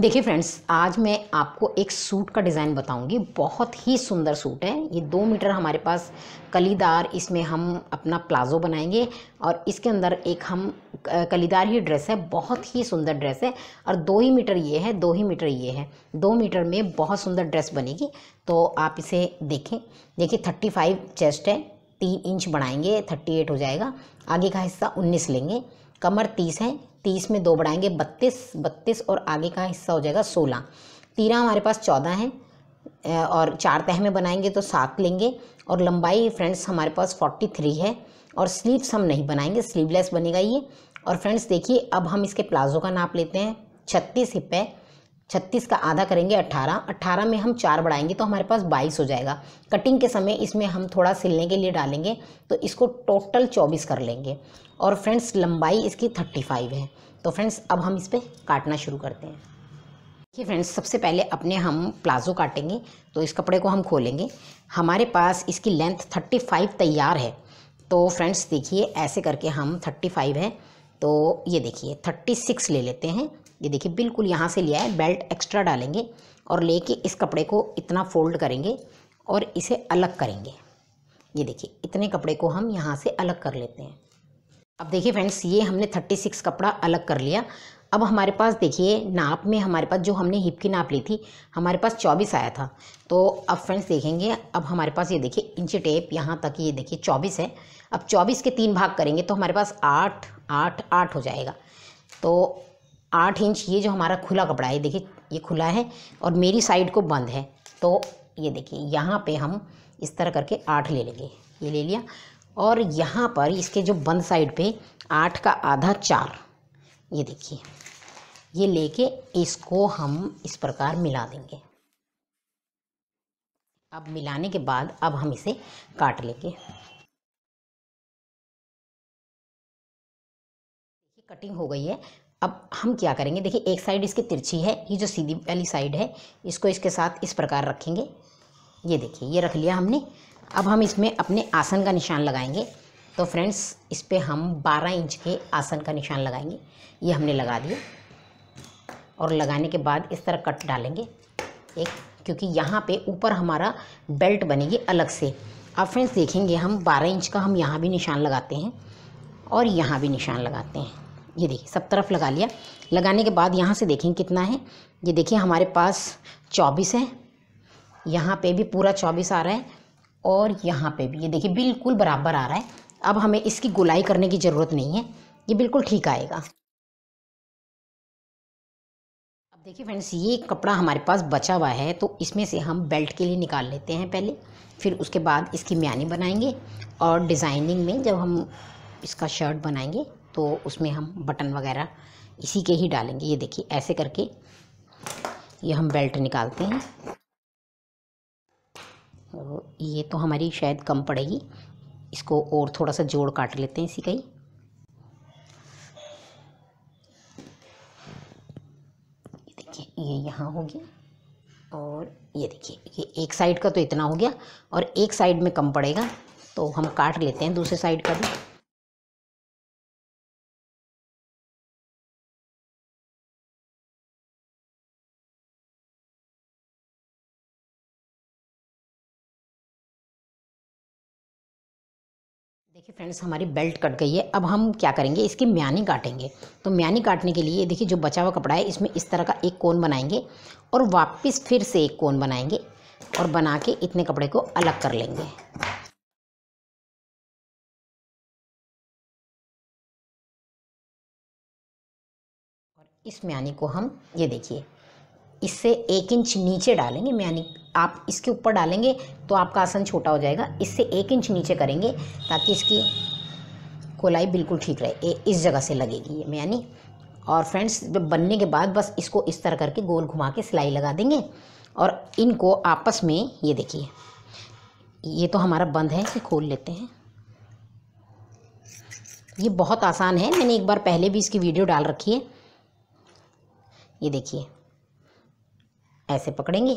देखिए फ्रेंड्स आज मैं आपको एक सूट का डिज़ाइन बताऊंगी बहुत ही सुंदर सूट है ये दो मीटर हमारे पास कलीदार इसमें हम अपना प्लाजो बनाएंगे और इसके अंदर एक हम कलीदार ही ड्रेस है बहुत ही सुंदर ड्रेस है और दो ही मीटर ये है दो ही मीटर ये है दो मीटर में बहुत सुंदर ड्रेस बनेगी तो आप इसे देखें देखिए थर्टी फाइव चेस्ट है तीन इंच बढ़ाएंगे थर्टी एट हो जाएगा आगे का हिस्सा उन्नीस लेंगे कमर तीस है तीस में दो बढ़ाएंगे बत्तीस बत्तीस और आगे का हिस्सा हो जाएगा सोलह तीरह हमारे पास चौदह हैं और चार तह में बनाएंगे तो सात लेंगे और लंबाई फ्रेंड्स हमारे पास फोर्टी थ्री है और स्लीव्स हम नहीं बनाएंगे स्लीवलेस बनेगा ये और फ्रेंड्स देखिए अब हम इसके प्लाजो का नाप लेते हैं छत्तीस हिप है छत्तीस का आधा करेंगे अट्ठारह अट्ठारह में हम चार बढ़ाएंगे तो हमारे पास बाईस हो जाएगा कटिंग के समय इसमें हम थोड़ा सिलने के लिए डालेंगे तो इसको टोटल चौबीस कर लेंगे और फ्रेंड्स लंबाई इसकी थर्टी फाइव है तो फ्रेंड्स अब हम इस पर काटना शुरू करते हैं देखिए फ्रेंड्स सबसे पहले अपने हम प्लाज़ो काटेंगे तो इस कपड़े को हम खोलेंगे हमारे पास इसकी लेंथ थर्टी फाइव तैयार है तो फ्रेंड्स देखिए ऐसे करके हम थर्टी फाइव है तो ये देखिए थर्टी सिक्स ले लेते हैं ये देखिए बिल्कुल यहाँ से लिया है बेल्ट एक्स्ट्रा डालेंगे और लेके इस कपड़े को इतना फोल्ड करेंगे और इसे अलग करेंगे ये देखिए इतने कपड़े को हम यहाँ से अलग कर लेते हैं अब देखिए फ्रेंड्स ये हमने थर्टी सिक्स कपड़ा अलग कर लिया अब हमारे पास देखिए नाप में हमारे पास जो हमने हिप की नाप ली थी हमारे पास चौबीस आया था तो अब फ्रेंड्स देखेंगे अब हमारे पास ये देखिए इंची टेप यहाँ तक ये देखिए चौबीस है अब चौबीस के तीन भाग करेंगे तो हमारे पास आठ आठ आठ हो जाएगा तो आठ इंच ये जो हमारा खुला कपड़ा है देखिए ये खुला है और मेरी साइड को बंद है तो ये देखिए यहाँ पे हम इस तरह करके आठ ले लेंगे ये ले लिया और यहाँ पर इसके जो बंद साइड पे आठ का आधा चार ये देखिए ये लेके इसको हम इस प्रकार मिला देंगे अब मिलाने के बाद अब हम इसे काट लेंगे कटिंग हो गई है अब हम क्या करेंगे देखिए एक साइड इसकी तिरछी है ये जो सीधी वाली साइड है इसको इसके साथ इस प्रकार रखेंगे ये देखिए ये रख लिया हमने अब हम इसमें अपने आसन का निशान लगाएंगे तो फ्रेंड्स इस पर हम 12 इंच के आसन का निशान लगाएंगे ये हमने लगा दिया और लगाने के बाद इस तरह कट डालेंगे एक क्योंकि यहाँ पे ऊपर हमारा बेल्ट बनेगी अलग से अब फ्रेंड्स देखेंगे हम 12 इंच का हम यहाँ भी निशान लगाते हैं और यहाँ भी निशान लगाते हैं ये देखिए सब तरफ लगा लिया लगाने के बाद यहाँ से देखें कितना है ये देखिए हमारे पास चौबीस है यहाँ पे भी पूरा चौबीस आ रहा है और यहाँ पे भी ये देखिए बिल्कुल बराबर आ रहा है अब हमें इसकी गुलाई करने की ज़रूरत नहीं है ये बिल्कुल ठीक आएगा अब देखिए फ्रेंड्स ये कपड़ा हमारे पास बचा हुआ है तो इसमें से हम बेल्ट के लिए निकाल लेते हैं पहले फिर उसके बाद इसकी म्यानी बनाएंगे और डिज़ाइनिंग में जब हम इसका शर्ट बनाएंगे तो उसमें हम बटन वगैरह इसी के ही डालेंगे ये देखिए ऐसे करके ये हम बेल्ट निकालते हैं ये तो हमारी शायद कम पड़ेगी इसको और थोड़ा सा जोड़ काट लेते हैं इसी का ही देखिए ये यहाँ हो गया और ये देखिए ये एक साइड का तो इतना हो गया और एक साइड में कम पड़ेगा तो हम काट लेते हैं दूसरे साइड का भी देखिए फ्रेंड्स हमारी बेल्ट कट गई है अब हम क्या करेंगे इसकी म्यानी काटेंगे तो म्यानी काटने के लिए देखिए जो बचा हुआ कपड़ा है इसमें इस तरह का एक कोन बनाएंगे और वापस फिर से एक कोन बनाएंगे और बना के इतने कपड़े को अलग कर लेंगे और इस म्यानी को हम ये देखिए इससे एक इंच नीचे डालेंगे यानी आप इसके ऊपर डालेंगे तो आपका आसन छोटा हो जाएगा इससे एक इंच नीचे करेंगे ताकि इसकी कोलाई बिल्कुल ठीक रहे इस जगह से लगेगी ये यानी और फ्रेंड्स बनने के बाद बस इसको इस तरह करके गोल घुमा के सिलाई लगा देंगे और इनको आपस में ये देखिए ये तो हमारा बंद है इसे खोल लेते हैं ये बहुत आसान है मैंने एक बार पहले भी इसकी वीडियो डाल रखी है ये देखिए ऐसे पकड़ेंगे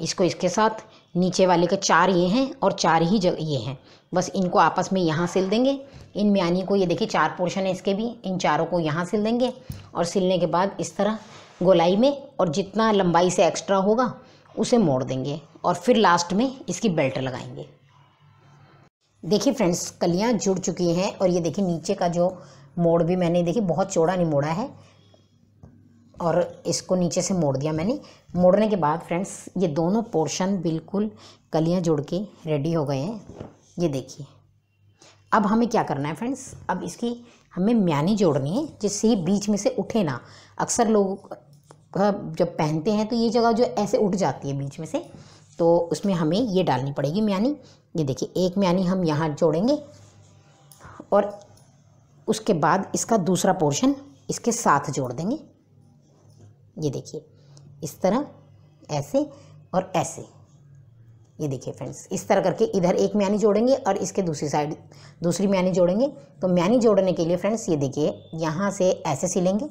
इसको इसके साथ नीचे वाले के चार ये हैं और चार ही जग ये हैं बस इनको आपस में यहाँ सिल देंगे इन म्यानी को ये देखिए चार पोर्शन है इसके भी इन चारों को यहाँ सिल देंगे और सिलने के बाद इस तरह गोलाई में और जितना लंबाई से एक्स्ट्रा होगा उसे मोड़ देंगे और फिर लास्ट में इसकी बेल्ट लगाएंगे देखिए फ्रेंड्स कलियाँ जुड़ चुकी हैं और ये देखिए नीचे का जो मोड़ भी मैंने देखिए बहुत चौड़ा नहीं मोड़ा है और इसको नीचे से मोड़ दिया मैंने मोड़ने के बाद फ्रेंड्स ये दोनों पोर्शन बिल्कुल कलियाँ जोड़ के रेडी हो गए हैं ये देखिए अब हमें क्या करना है फ्रेंड्स अब इसकी हमें म्यानी जोड़नी है जिससे ये बीच में से उठे ना अक्सर लोग जब पहनते हैं तो ये जगह जो ऐसे उठ जाती है बीच में से तो उसमें हमें ये डालनी पड़ेगी म्यानी ये देखिए एक म्यानी हम यहाँ जोड़ेंगे और उसके बाद इसका दूसरा पोर्शन इसके साथ जोड़ देंगे ये देखिए इस तरह ऐसे और ऐसे ये देखिए फ्रेंड्स इस तरह करके इधर एक म्यानी जोड़ेंगे और इसके दूसरी साइड दूसरी म्यानी जोड़ेंगे तो म्यानी जोड़ने के लिए फ्रेंड्स ये देखिए यहाँ से ऐसे सिलेंगे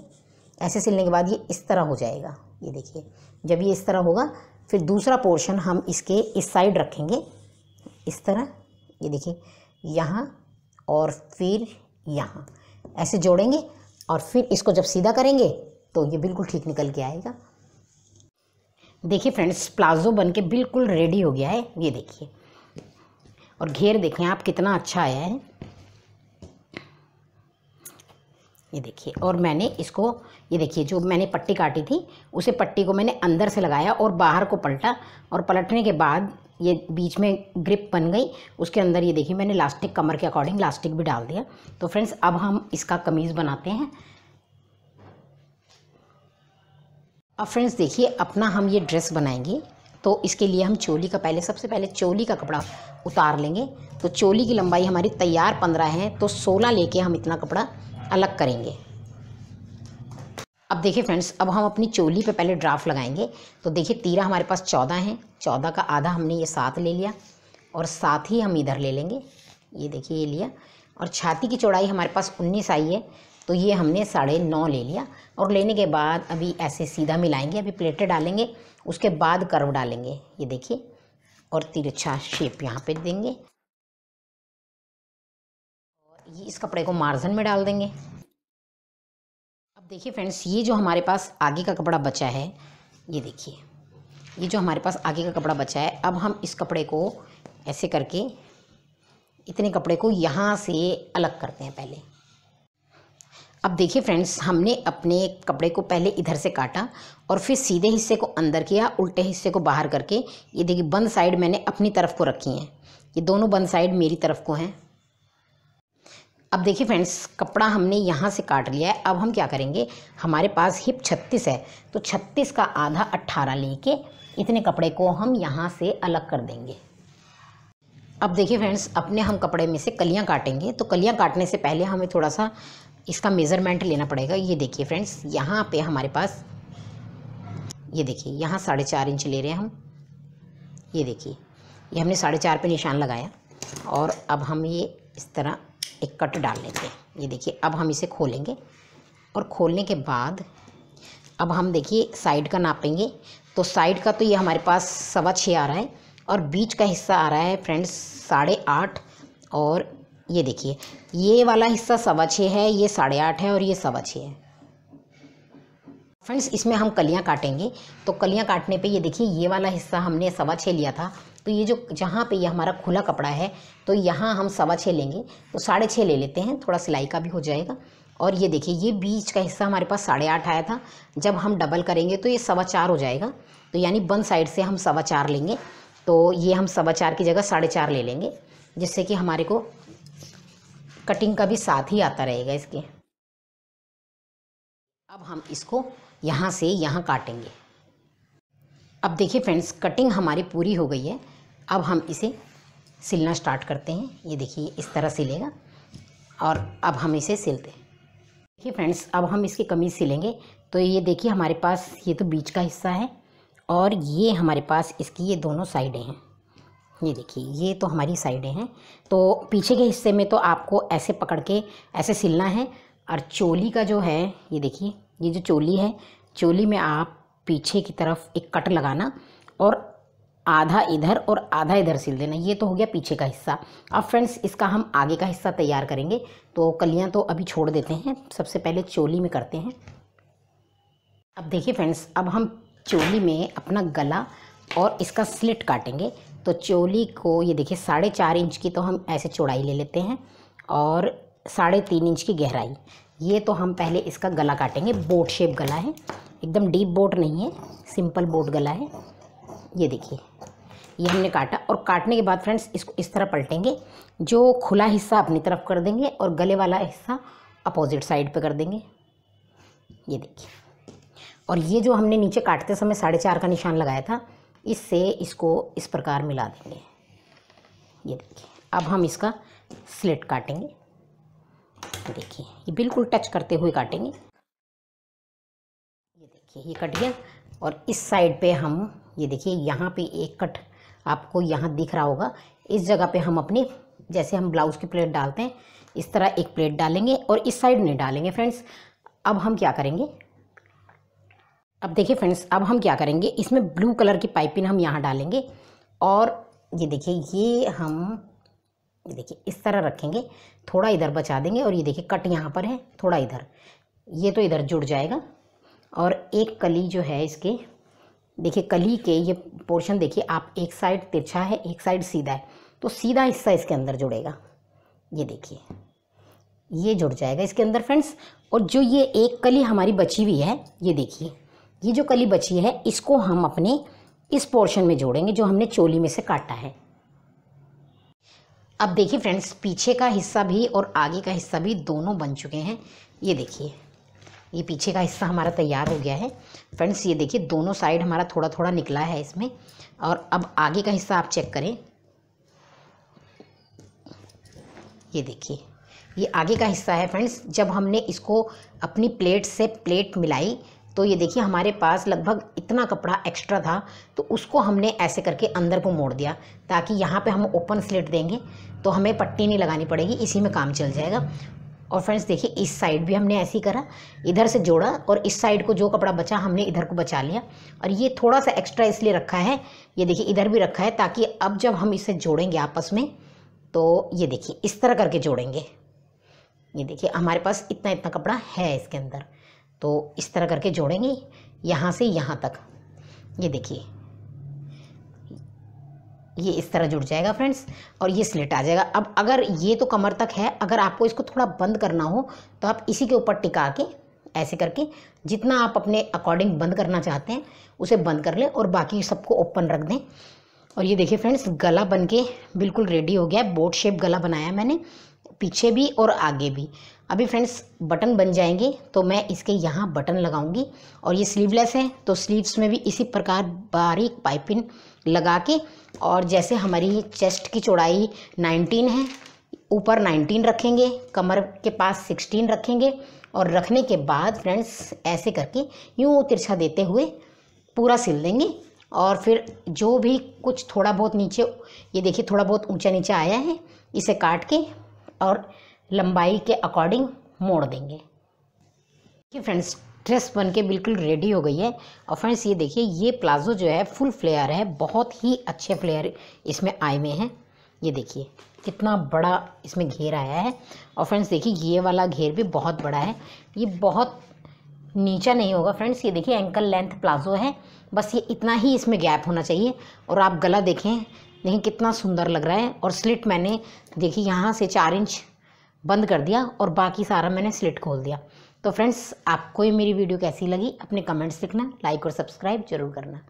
ऐसे सिलने के बाद ये इस तरह हो जाएगा ये देखिए जब ये इस तरह होगा फिर दूसरा पोर्शन हम इसके इस साइड रखेंगे इस तरह ये देखिए यहाँ और फिर यहाँ ऐसे जोड़ेंगे और फिर इसको जब सीधा करेंगे तो ये बिल्कुल ठीक निकल के आएगा देखिए फ्रेंड्स प्लाजो बन के बिल्कुल रेडी हो गया है ये देखिए और घेर देखें आप कितना अच्छा आया है ये देखिए और मैंने इसको ये देखिए जो मैंने पट्टी काटी थी उसे पट्टी को मैंने अंदर से लगाया और बाहर को पलटा और पलटने के बाद ये बीच में ग्रिप बन गई उसके अंदर ये देखिए मैंने लास्टिक कमर के अकॉर्डिंग लास्टिक भी डाल दिया तो फ्रेंड्स अब हम इसका कमीज़ बनाते हैं अब फ्रेंड्स देखिए अपना हम ये ड्रेस बनाएंगे तो इसके लिए हम चोली का पहले सबसे पहले चोली का कपड़ा उतार लेंगे तो चोली की लंबाई हमारी तैयार पंद्रह है तो सोलह लेके हम इतना कपड़ा अलग करेंगे अब देखिए फ्रेंड्स अब हम अपनी चोली पे पहले ड्राफ्ट लगाएंगे तो देखिए तीरा हमारे पास चौदह है चौदह का आधा हमने ये सात ले लिया और सात ही हम इधर ले लेंगे ये देखिए ये लिया और छाती की चौड़ाई हमारे पास उन्नीस आई है तो ये हमने साढ़े नौ ले लिया और लेने के बाद अभी ऐसे सीधा मिलाएंगे अभी प्लेटें डालेंगे उसके बाद कर्व डालेंगे ये देखिए और तिरछा शेप यहाँ पे देंगे और ये इस कपड़े को मार्जन में डाल देंगे अब देखिए फ्रेंड्स ये जो हमारे पास आगे का कपड़ा बचा है ये देखिए ये जो हमारे पास आगे का कपड़ा बचा है अब हम इस कपड़े को ऐसे करके इतने कपड़े को यहाँ से अलग करते हैं पहले अब देखिए फ्रेंड्स हमने अपने कपड़े को पहले इधर से काटा और फिर सीधे हिस्से को अंदर किया उल्टे हिस्से को बाहर करके ये देखिए बंद साइड मैंने अपनी तरफ को रखी हैं ये दोनों बंद साइड मेरी तरफ को हैं अब देखिए फ्रेंड्स कपड़ा हमने यहाँ से काट लिया है अब हम क्या करेंगे हमारे पास हिप छत्तीस है तो छत्तीस का आधा अट्ठारह लेके इतने कपड़े को हम यहाँ से अलग कर देंगे अब देखिए फ्रेंड्स अपने हम कपड़े में से कलियाँ काटेंगे तो कलियाँ काटने से पहले हमें थोड़ा सा इसका मेज़रमेंट लेना पड़ेगा ये देखिए फ्रेंड्स यहाँ पे हमारे पास ये देखिए यहाँ साढ़े चार इंच ले रहे हैं हम ये देखिए ये हमने साढ़े चार पे निशान लगाया और अब हम ये इस तरह एक कट डाल लेते हैं ये देखिए अब हम इसे खोलेंगे और खोलने के बाद अब हम देखिए साइड का नापेंगे तो साइड का तो ये हमारे पास सवा छः आ रहा है और बीच का हिस्सा आ रहा है फ्रेंड्स साढ़े आठ और ये देखिए ये वाला हिस्सा सवा छः है ये साढ़े आठ है और ये सवा छः है फ्रेंड्स इसमें हम कलियां काटेंगे तो कलियां काटने पे ये देखिए ये वाला हिस्सा हमने सवा छः लिया था तो ये जो जहाँ पे ये हमारा खुला कपड़ा है तो यहाँ हम सवा छः लेंगे तो साढ़े छः ले लेते हैं थोड़ा सिलाई का भी हो जाएगा और ये देखिए ये बीच का हिस्सा हमारे पास साढ़े आठ आया था जब हम डबल करेंगे तो ये सवा चार हो जाएगा तो यानी वन साइड से हम सवा चार लेंगे तो ये हम सवा चार की जगह साढ़े चार ले लेंगे जिससे कि हमारे को कटिंग का भी साथ ही आता रहेगा इसके अब हम इसको यहाँ से यहाँ काटेंगे अब देखिए फ्रेंड्स कटिंग हमारी पूरी हो गई है अब हम इसे सिलना स्टार्ट करते हैं ये देखिए इस तरह सिलेगा और अब हम इसे सिलते हैं देखिए फ्रेंड्स अब हम इसकी कमीज सिलेंगे तो ये देखिए हमारे पास ये तो बीच का हिस्सा है और ये हमारे पास इसकी ये दोनों साइडें हैं ये देखिए ये तो हमारी साइडें हैं तो पीछे के हिस्से में तो आपको ऐसे पकड़ के ऐसे सिलना है और चोली का जो है ये देखिए ये जो चोली है चोली में आप पीछे की तरफ एक कट लगाना और आधा इधर और आधा इधर सिल देना ये तो हो गया पीछे का हिस्सा अब फ्रेंड्स इसका हम आगे का हिस्सा तैयार करेंगे तो कलियाँ तो अभी छोड़ देते हैं सबसे पहले चोली में करते हैं अब देखिए फ्रेंड्स अब हम चोली में अपना गला और इसका स्लिट काटेंगे तो चोली को ये देखिए साढ़े चार इंच की तो हम ऐसे चौड़ाई ले लेते हैं और साढ़े तीन इंच की गहराई ये तो हम पहले इसका गला काटेंगे बोट शेप गला है एकदम डीप बोट नहीं है सिंपल बोट गला है ये देखिए ये हमने काटा और काटने के बाद फ्रेंड्स इसको इस तरह पलटेंगे जो खुला हिस्सा अपनी तरफ कर देंगे और गले वाला हिस्सा अपोजिट साइड पर कर देंगे ये देखिए और ये जो हमने नीचे काटते समय साढ़े चार का निशान लगाया था इससे इसको इस प्रकार मिला देंगे ये देखिए अब हम इसका स्लेट काटेंगे देखिए ये बिल्कुल टच करते हुए काटेंगे ये देखिए ये कट गया और इस साइड पे हम ये देखिए यहाँ पे एक कट आपको यहाँ दिख रहा होगा इस जगह पे हम अपनी जैसे हम ब्लाउज की प्लेट डालते हैं इस तरह एक प्लेट डालेंगे और इस साइड नहीं डालेंगे फ्रेंड्स अब हम क्या करेंगे अब देखिए फ्रेंड्स अब हम क्या करेंगे इसमें ब्लू कलर की पाइपिंग हम यहाँ डालेंगे और ये देखिए ये हम ये देखिए इस तरह रखेंगे थोड़ा इधर बचा देंगे और ये देखिए कट यहाँ पर है थोड़ा इधर ये तो इधर जुड़ जाएगा और एक कली जो है इसके देखिए कली के ये पोर्शन देखिए आप एक साइड तिरछा है एक साइड सीधा है तो सीधा हिस्सा इसके अंदर जुड़ेगा ये देखिए ये जुड़ जाएगा इसके अंदर फ्रेंड्स और जो ये एक कली हमारी बची हुई है ये देखिए ये जो कली बची है इसको हम अपने इस पोर्शन में जोड़ेंगे जो हमने चोली में से काटा है अब देखिए फ्रेंड्स पीछे का हिस्सा भी और आगे का हिस्सा भी दोनों बन चुके हैं ये देखिए ये पीछे का हिस्सा हमारा तैयार हो गया है फ्रेंड्स ये देखिए दोनों साइड हमारा थोड़ा थोड़ा निकला है इसमें और अब आगे का हिस्सा आप चेक करें ये देखिए ये आगे का हिस्सा है फ्रेंड्स जब हमने इसको अपनी प्लेट से प्लेट मिलाई तो ये देखिए हमारे पास लगभग इतना कपड़ा एक्स्ट्रा था तो उसको हमने ऐसे करके अंदर को मोड़ दिया ताकि यहाँ पे हम ओपन स्लिट देंगे तो हमें पट्टी नहीं लगानी पड़ेगी इसी में काम चल जाएगा और फ्रेंड्स देखिए इस साइड भी हमने ऐसे ही करा इधर से जोड़ा और इस साइड को जो कपड़ा बचा हमने इधर को बचा लिया और ये थोड़ा सा एक्स्ट्रा इसलिए रखा है ये देखिए इधर भी रखा है ताकि अब जब हम इसे जोड़ेंगे आपस में तो ये देखिए इस तरह करके जोड़ेंगे ये देखिए हमारे पास इतना इतना कपड़ा है इसके अंदर तो इस तरह करके जोड़ेंगे यहाँ से यहाँ तक ये देखिए ये इस तरह जुड़ जाएगा फ्रेंड्स और ये स्लिट आ जाएगा अब अगर ये तो कमर तक है अगर आपको इसको थोड़ा बंद करना हो तो आप इसी के ऊपर टिका के ऐसे करके जितना आप अपने अकॉर्डिंग बंद करना चाहते हैं उसे बंद कर लें और बाकी सबको ओपन रख दें और ये देखिए फ्रेंड्स गला बन के बिल्कुल रेडी हो गया है बोट शेप गला बनाया मैंने पीछे भी और आगे भी अभी फ्रेंड्स बटन बन जाएंगे तो मैं इसके यहाँ बटन लगाऊंगी और ये स्लीवलेस है तो स्लीव्स में भी इसी प्रकार बारीक पाइपिंग लगा के और जैसे हमारी चेस्ट की चौड़ाई 19 है ऊपर 19 रखेंगे कमर के पास 16 रखेंगे और रखने के बाद फ्रेंड्स ऐसे करके यूँ तिरछा देते हुए पूरा सिल देंगे और फिर जो भी कुछ थोड़ा बहुत नीचे ये देखिए थोड़ा बहुत ऊँचा नीचा आया है इसे काट के और लंबाई के अकॉर्डिंग मोड़ देंगे देखिए फ्रेंड्स ड्रेस बन के बिल्कुल रेडी हो गई है और फ्रेंड्स ये देखिए ये प्लाजो जो है फुल फ्लेयर है बहुत ही अच्छे फ्लेयर इसमें आए हुए हैं ये देखिए कितना बड़ा इसमें घेर आया है और फ्रेंड्स देखिए ये वाला घेर भी बहुत बड़ा है ये बहुत नीचा नहीं होगा फ्रेंड्स ये देखिए एंकल लेंथ प्लाजो है बस ये इतना ही इसमें गैप होना चाहिए और आप गला देखें देखिए कितना सुंदर लग रहा है और स्लिट मैंने देखिए यहाँ से चार इंच बंद कर दिया और बाकी सारा मैंने स्लिट खोल दिया तो फ्रेंड्स आपको ये मेरी वीडियो कैसी लगी अपने कमेंट्स लिखना लाइक और सब्सक्राइब जरूर करना